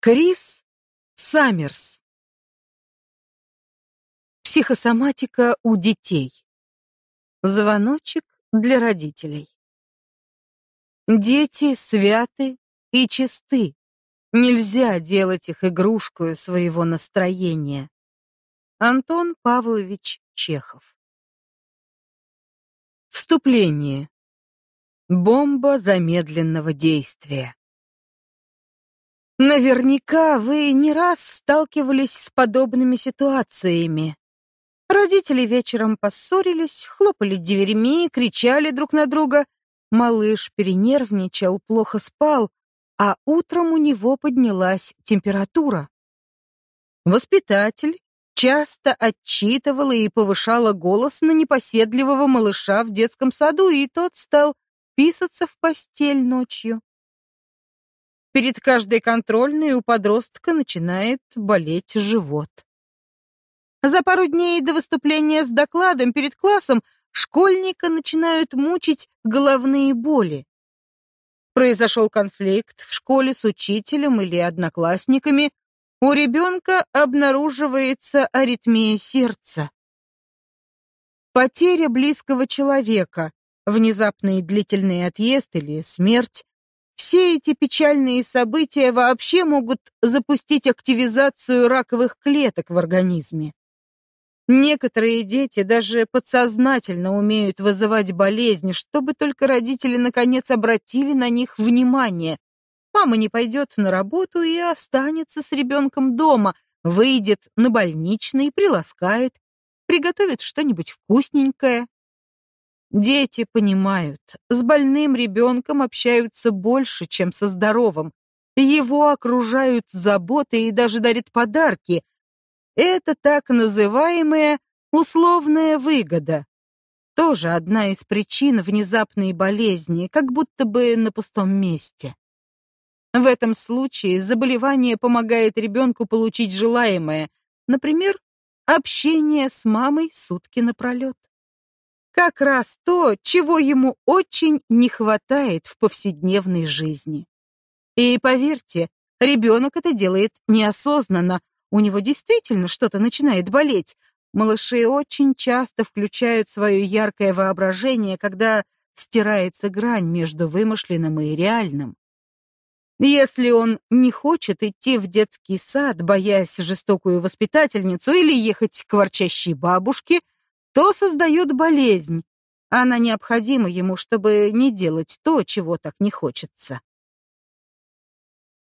Крис Саммерс. Психосоматика у детей. Звоночек для родителей. Дети святы и чисты. Нельзя делать их игрушкою своего настроения. Антон Павлович Чехов. Вступление. Бомба замедленного действия. Наверняка вы не раз сталкивались с подобными ситуациями. Родители вечером поссорились, хлопали дверями, кричали друг на друга. Малыш перенервничал, плохо спал, а утром у него поднялась температура. Воспитатель часто отчитывала и повышала голос на непоседливого малыша в детском саду, и тот стал писаться в постель ночью. Перед каждой контрольной у подростка начинает болеть живот. За пару дней до выступления с докладом перед классом школьника начинают мучить головные боли. Произошел конфликт в школе с учителем или одноклассниками. У ребенка обнаруживается аритмия сердца. Потеря близкого человека, внезапный длительный отъезд или смерть все эти печальные события вообще могут запустить активизацию раковых клеток в организме. Некоторые дети даже подсознательно умеют вызывать болезни, чтобы только родители наконец обратили на них внимание. Мама не пойдет на работу и останется с ребенком дома, выйдет на больничный, приласкает, приготовит что-нибудь вкусненькое, Дети понимают, с больным ребенком общаются больше, чем со здоровым. Его окружают заботы и даже дарят подарки. Это так называемая условная выгода. Тоже одна из причин внезапной болезни, как будто бы на пустом месте. В этом случае заболевание помогает ребенку получить желаемое, например, общение с мамой сутки напролет. Как раз то, чего ему очень не хватает в повседневной жизни. И поверьте, ребенок это делает неосознанно. У него действительно что-то начинает болеть. Малыши очень часто включают свое яркое воображение, когда стирается грань между вымышленным и реальным. Если он не хочет идти в детский сад, боясь жестокую воспитательницу или ехать к ворчащей бабушке, то создает болезнь. Она необходима ему, чтобы не делать то, чего так не хочется.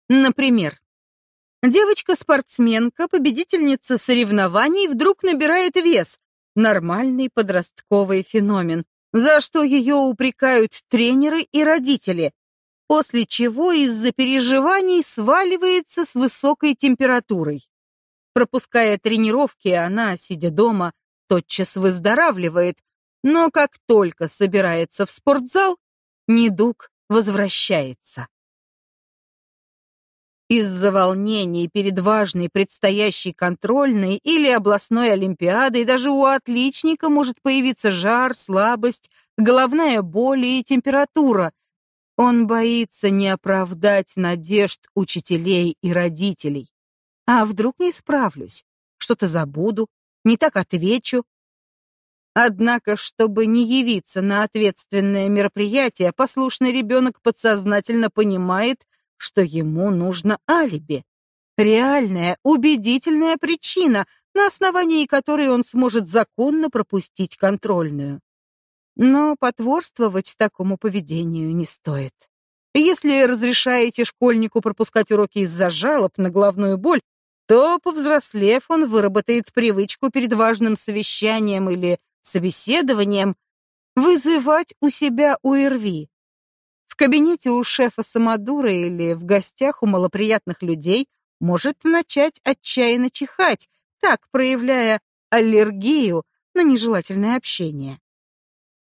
Например, девочка-спортсменка, победительница соревнований, вдруг набирает вес. Нормальный подростковый феномен, за что ее упрекают тренеры и родители, после чего из-за переживаний сваливается с высокой температурой. Пропуская тренировки, она, сидя дома, тотчас выздоравливает, но как только собирается в спортзал, недуг возвращается. Из-за волнений перед важной предстоящей контрольной или областной олимпиадой даже у отличника может появиться жар, слабость, головная боль и температура. Он боится не оправдать надежд учителей и родителей. А вдруг не справлюсь? Что-то забуду, не так отвечу. Однако, чтобы не явиться на ответственное мероприятие, послушный ребенок подсознательно понимает, что ему нужно алиби. Реальная, убедительная причина, на основании которой он сможет законно пропустить контрольную. Но потворствовать такому поведению не стоит. Если разрешаете школьнику пропускать уроки из-за жалоб на головную боль, то, повзрослев, он выработает привычку перед важным совещанием или собеседованием вызывать у себя УРВИ. В кабинете у шефа Самодура или в гостях у малоприятных людей может начать отчаянно чихать, так проявляя аллергию на нежелательное общение.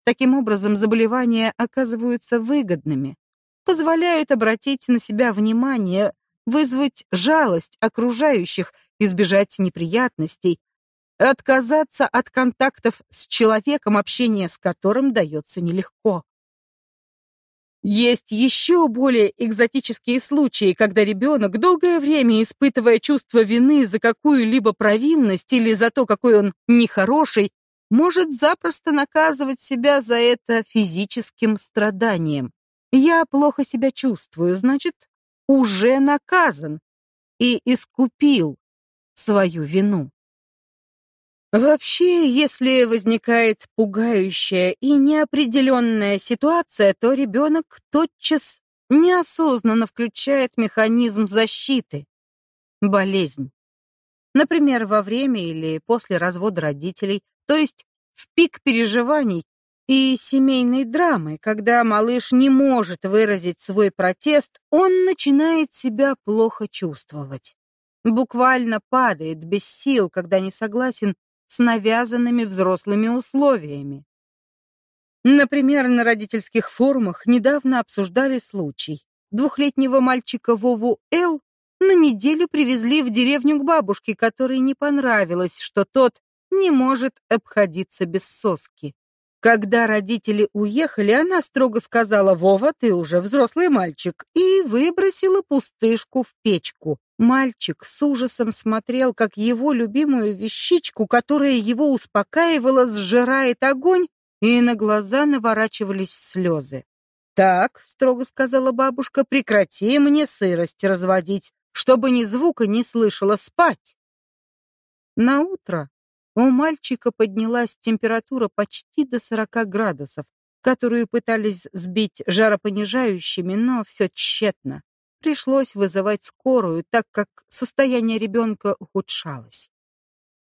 Таким образом, заболевания оказываются выгодными, позволяют обратить на себя внимание, вызвать жалость окружающих, избежать неприятностей, отказаться от контактов с человеком, общение с которым дается нелегко. Есть еще более экзотические случаи, когда ребенок, долгое время испытывая чувство вины за какую-либо провинность или за то, какой он нехороший, может запросто наказывать себя за это физическим страданием. Я плохо себя чувствую, значит, уже наказан и искупил свою вину. Вообще, если возникает пугающая и неопределенная ситуация, то ребенок тотчас неосознанно включает механизм защиты болезнь. Например, во время или после развода родителей, то есть в пик переживаний, и семейной драмы, когда малыш не может выразить свой протест, он начинает себя плохо чувствовать. Буквально падает без сил, когда не согласен с навязанными взрослыми условиями. Например, на родительских форумах недавно обсуждали случай. Двухлетнего мальчика Вову Л на неделю привезли в деревню к бабушке, которой не понравилось, что тот не может обходиться без соски. Когда родители уехали, она строго сказала «Вова, ты уже взрослый мальчик» и выбросила пустышку в печку. Мальчик с ужасом смотрел, как его любимую вещичку, которая его успокаивала, сжирает огонь, и на глаза наворачивались слезы. «Так», — строго сказала бабушка, — «прекрати мне сырость разводить, чтобы ни звука не слышала спать». На утро. У мальчика поднялась температура почти до 40 градусов, которую пытались сбить жаропонижающими, но все тщетно. Пришлось вызывать скорую, так как состояние ребенка ухудшалось.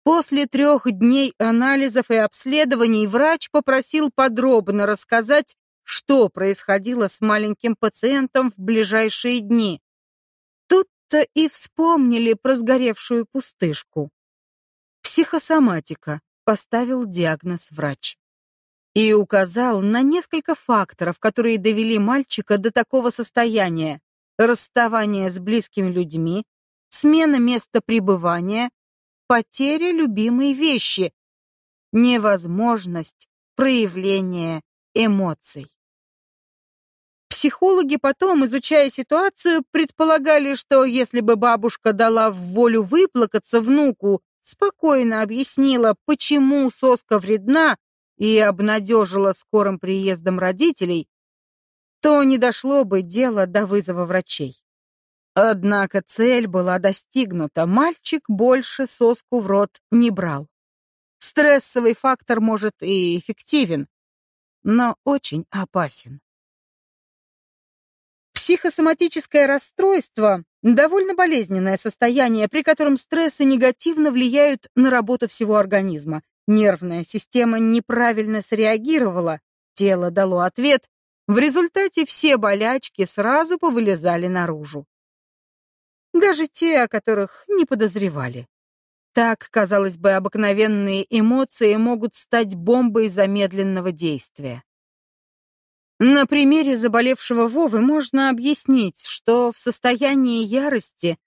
После трех дней анализов и обследований врач попросил подробно рассказать, что происходило с маленьким пациентом в ближайшие дни. Тут-то и вспомнили про сгоревшую пустышку психосоматика, поставил диагноз врач. И указал на несколько факторов, которые довели мальчика до такого состояния. Расставание с близкими людьми, смена места пребывания, потеря любимой вещи, невозможность проявления эмоций. Психологи потом, изучая ситуацию, предполагали, что если бы бабушка дала в волю выплакаться внуку, спокойно объяснила, почему соска вредна и обнадежила скорым приездом родителей, то не дошло бы дело до вызова врачей. Однако цель была достигнута, мальчик больше соску в рот не брал. Стрессовый фактор, может, и эффективен, но очень опасен. Психосоматическое расстройство Довольно болезненное состояние, при котором стрессы негативно влияют на работу всего организма. Нервная система неправильно среагировала, тело дало ответ, в результате все болячки сразу повылезали наружу. Даже те, о которых не подозревали. Так, казалось бы, обыкновенные эмоции могут стать бомбой замедленного действия. На примере заболевшего Вовы можно объяснить, что в состоянии ярости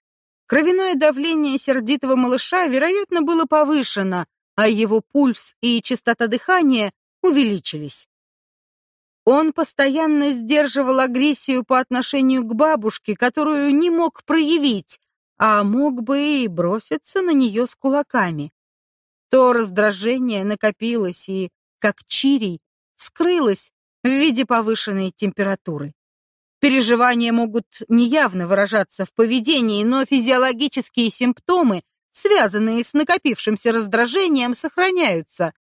кровяное давление сердитого малыша, вероятно, было повышено, а его пульс и частота дыхания увеличились. Он постоянно сдерживал агрессию по отношению к бабушке, которую не мог проявить, а мог бы и броситься на нее с кулаками. То раздражение накопилось и, как чирий, вскрылось в виде повышенной температуры. Переживания могут неявно выражаться в поведении, но физиологические симптомы, связанные с накопившимся раздражением, сохраняются.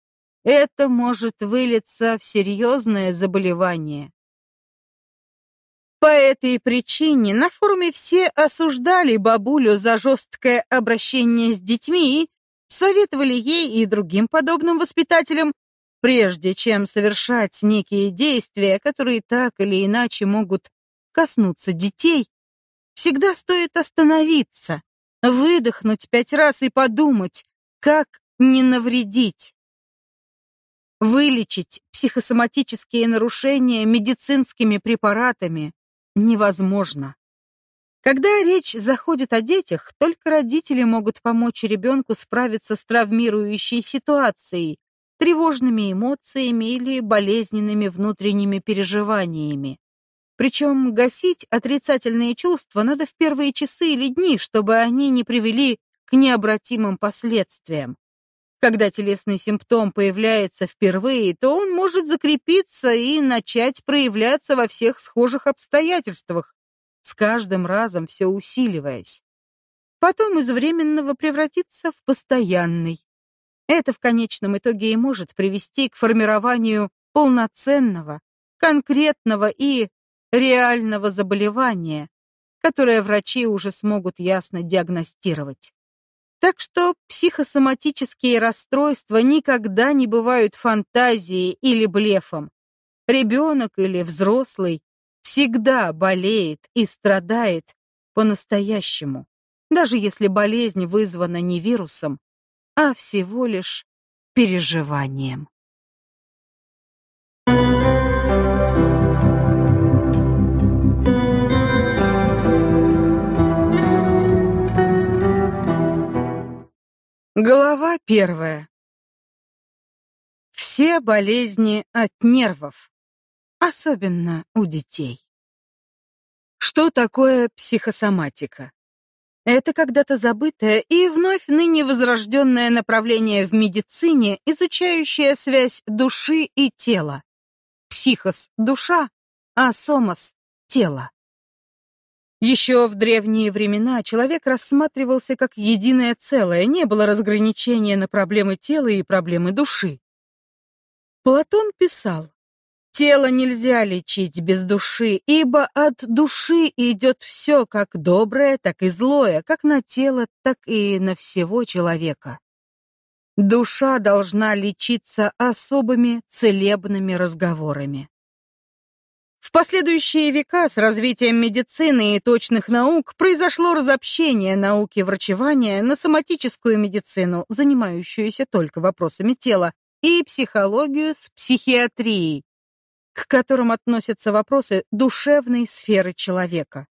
Это может вылиться в серьезное заболевание. По этой причине на форуме все осуждали бабулю за жесткое обращение с детьми и советовали ей и другим подобным воспитателям прежде чем совершать некие действия, которые так или иначе могут коснуться детей, всегда стоит остановиться, выдохнуть пять раз и подумать, как не навредить. Вылечить психосоматические нарушения медицинскими препаратами невозможно. Когда речь заходит о детях, только родители могут помочь ребенку справиться с травмирующей ситуацией, тревожными эмоциями или болезненными внутренними переживаниями. Причем гасить отрицательные чувства надо в первые часы или дни, чтобы они не привели к необратимым последствиям. Когда телесный симптом появляется впервые, то он может закрепиться и начать проявляться во всех схожих обстоятельствах, с каждым разом все усиливаясь. Потом из временного превратится в постоянный, это в конечном итоге и может привести к формированию полноценного, конкретного и реального заболевания, которое врачи уже смогут ясно диагностировать. Так что психосоматические расстройства никогда не бывают фантазией или блефом. Ребенок или взрослый всегда болеет и страдает по-настоящему, даже если болезнь вызвана не вирусом, а всего лишь переживанием. Глава первая. Все болезни от нервов, особенно у детей. Что такое психосоматика? Это когда-то забытое и вновь ныне возрожденное направление в медицине, изучающее связь души и тела. Психос — душа, а сомос — тело. Еще в древние времена человек рассматривался как единое целое, не было разграничения на проблемы тела и проблемы души. Платон писал, Тело нельзя лечить без души, ибо от души идет все, как доброе, так и злое, как на тело, так и на всего человека. Душа должна лечиться особыми целебными разговорами. В последующие века с развитием медицины и точных наук произошло разобщение науки врачевания на соматическую медицину, занимающуюся только вопросами тела, и психологию с психиатрией, к которым относятся вопросы душевной сферы человека.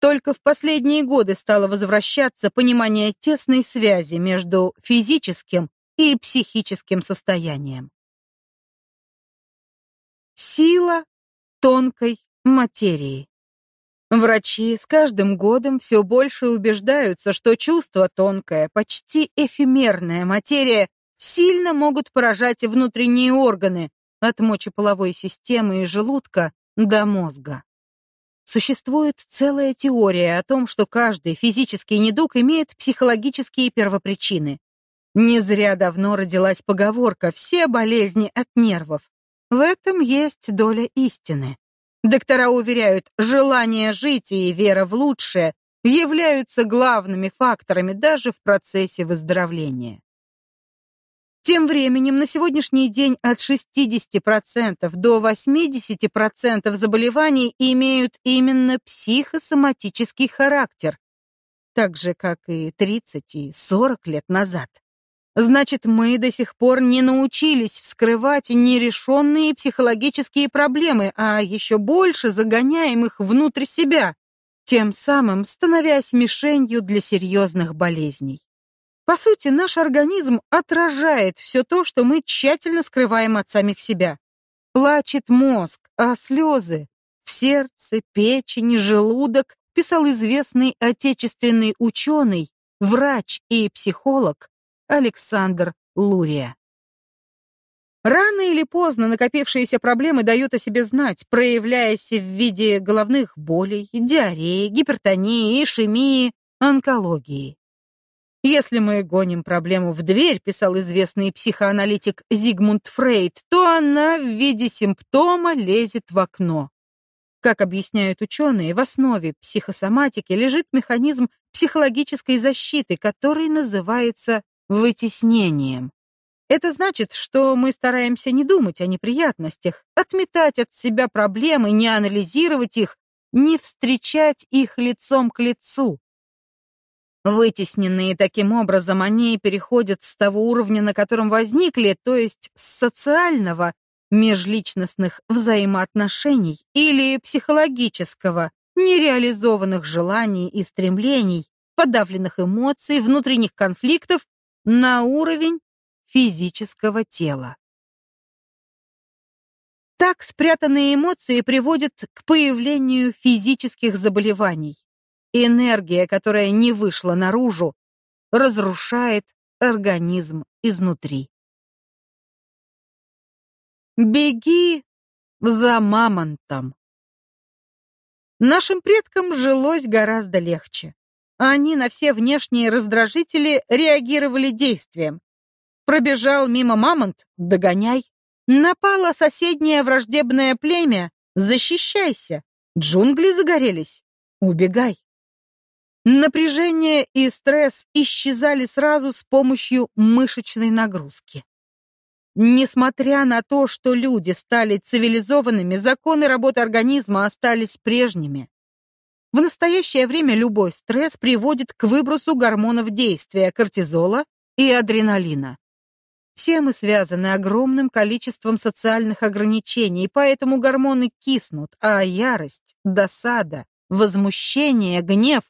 Только в последние годы стало возвращаться понимание тесной связи между физическим и психическим состоянием. Сила тонкой материи. Врачи с каждым годом все больше убеждаются, что чувства тонкая, почти эфемерная материя сильно могут поражать внутренние органы, от мочеполовой системы и желудка до мозга. Существует целая теория о том, что каждый физический недуг имеет психологические первопричины. Не зря давно родилась поговорка «все болезни от нервов». В этом есть доля истины. Доктора уверяют, желание жить и вера в лучшее являются главными факторами даже в процессе выздоровления. Тем временем на сегодняшний день от 60% до 80% заболеваний имеют именно психосоматический характер, так же как и 30 и 40 лет назад. Значит, мы до сих пор не научились вскрывать нерешенные психологические проблемы, а еще больше загоняем их внутрь себя, тем самым становясь мишенью для серьезных болезней. По сути, наш организм отражает все то, что мы тщательно скрываем от самих себя. Плачет мозг, а слезы в сердце, печени, желудок, писал известный отечественный ученый, врач и психолог Александр Лурия. Рано или поздно накопившиеся проблемы дают о себе знать, проявляясь в виде головных болей, диареи, гипертонии, ишемии, онкологии. Если мы гоним проблему в дверь, писал известный психоаналитик Зигмунд Фрейд, то она в виде симптома лезет в окно. Как объясняют ученые, в основе психосоматики лежит механизм психологической защиты, который называется вытеснением. Это значит, что мы стараемся не думать о неприятностях, отметать от себя проблемы, не анализировать их, не встречать их лицом к лицу. Вытесненные таким образом, они переходят с того уровня, на котором возникли, то есть с социального, межличностных взаимоотношений или психологического, нереализованных желаний и стремлений, подавленных эмоций, внутренних конфликтов на уровень физического тела. Так спрятанные эмоции приводят к появлению физических заболеваний энергия, которая не вышла наружу, разрушает организм изнутри. Беги за мамонтом. Нашим предкам жилось гораздо легче. Они на все внешние раздражители реагировали действием. Пробежал мимо мамонт — догоняй. Напало соседнее враждебное племя — защищайся. Джунгли загорелись — убегай. Напряжение и стресс исчезали сразу с помощью мышечной нагрузки. Несмотря на то, что люди стали цивилизованными, законы работы организма остались прежними. В настоящее время любой стресс приводит к выбросу гормонов действия кортизола и адреналина. Все мы связаны огромным количеством социальных ограничений, поэтому гормоны киснут, а ярость, досада, возмущение, гнев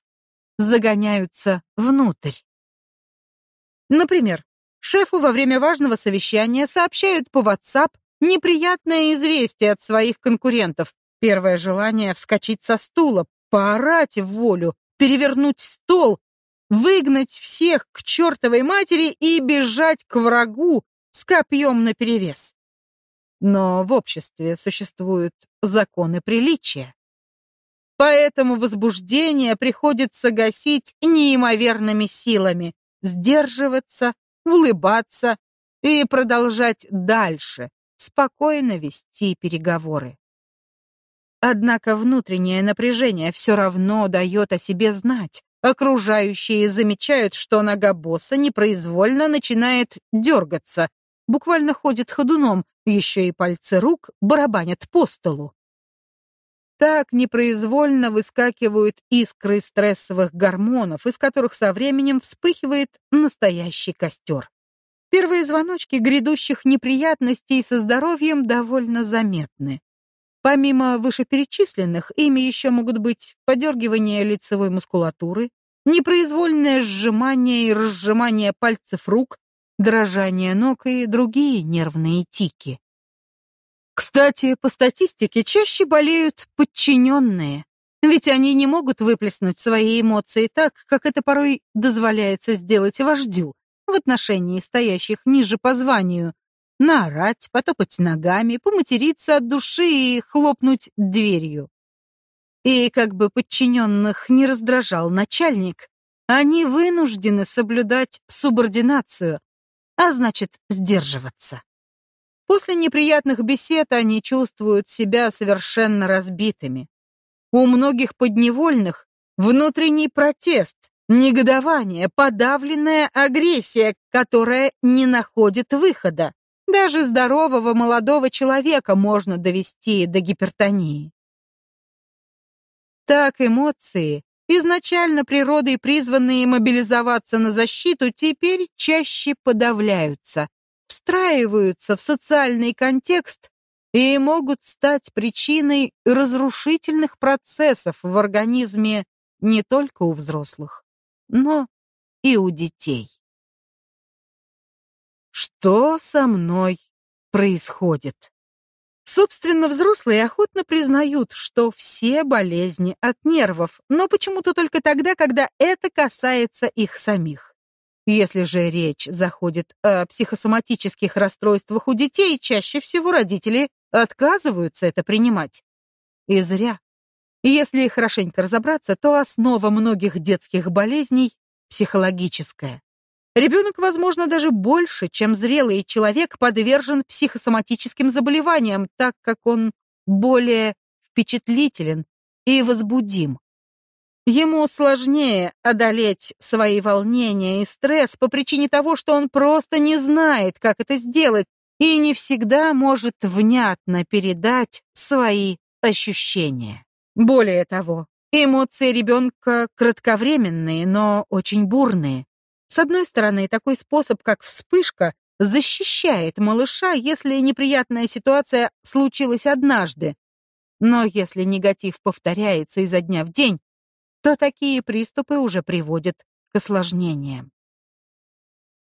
загоняются внутрь. Например, шефу во время важного совещания сообщают по WhatsApp неприятное известие от своих конкурентов. Первое желание — вскочить со стула, поорать в волю, перевернуть стол, выгнать всех к чертовой матери и бежать к врагу с копьем наперевес. Но в обществе существуют законы приличия. Поэтому возбуждение приходится гасить неимоверными силами, сдерживаться, улыбаться и продолжать дальше, спокойно вести переговоры. Однако внутреннее напряжение все равно дает о себе знать. Окружающие замечают, что нога босса непроизвольно начинает дергаться, буквально ходит ходуном, еще и пальцы рук барабанят по столу. Так непроизвольно выскакивают искры стрессовых гормонов, из которых со временем вспыхивает настоящий костер. Первые звоночки грядущих неприятностей со здоровьем довольно заметны. Помимо вышеперечисленных, ими еще могут быть подергивание лицевой мускулатуры, непроизвольное сжимание и разжимание пальцев рук, дрожание ног и другие нервные тики. Кстати, по статистике чаще болеют подчиненные, ведь они не могут выплеснуть свои эмоции так, как это порой дозволяется сделать вождю в отношении стоящих ниже по званию. Наорать, потопать ногами, поматериться от души и хлопнуть дверью. И как бы подчиненных не раздражал начальник, они вынуждены соблюдать субординацию, а значит сдерживаться. После неприятных бесед они чувствуют себя совершенно разбитыми. У многих подневольных внутренний протест, негодование, подавленная агрессия, которая не находит выхода. Даже здорового молодого человека можно довести до гипертонии. Так эмоции, изначально природой призванные мобилизоваться на защиту, теперь чаще подавляются, встраиваются в социальный контекст и могут стать причиной разрушительных процессов в организме не только у взрослых, но и у детей. Что со мной происходит? Собственно, взрослые охотно признают, что все болезни от нервов, но почему-то только тогда, когда это касается их самих. Если же речь заходит о психосоматических расстройствах у детей, чаще всего родители отказываются это принимать. И зря. Если хорошенько разобраться, то основа многих детских болезней психологическая. Ребенок, возможно, даже больше, чем зрелый человек, подвержен психосоматическим заболеваниям, так как он более впечатлителен и возбудим. Ему сложнее одолеть свои волнения и стресс по причине того, что он просто не знает, как это сделать, и не всегда может внятно передать свои ощущения. Более того, эмоции ребенка кратковременные, но очень бурные. С одной стороны, такой способ, как вспышка, защищает малыша, если неприятная ситуация случилась однажды. Но если негатив повторяется изо дня в день, то такие приступы уже приводят к осложнениям.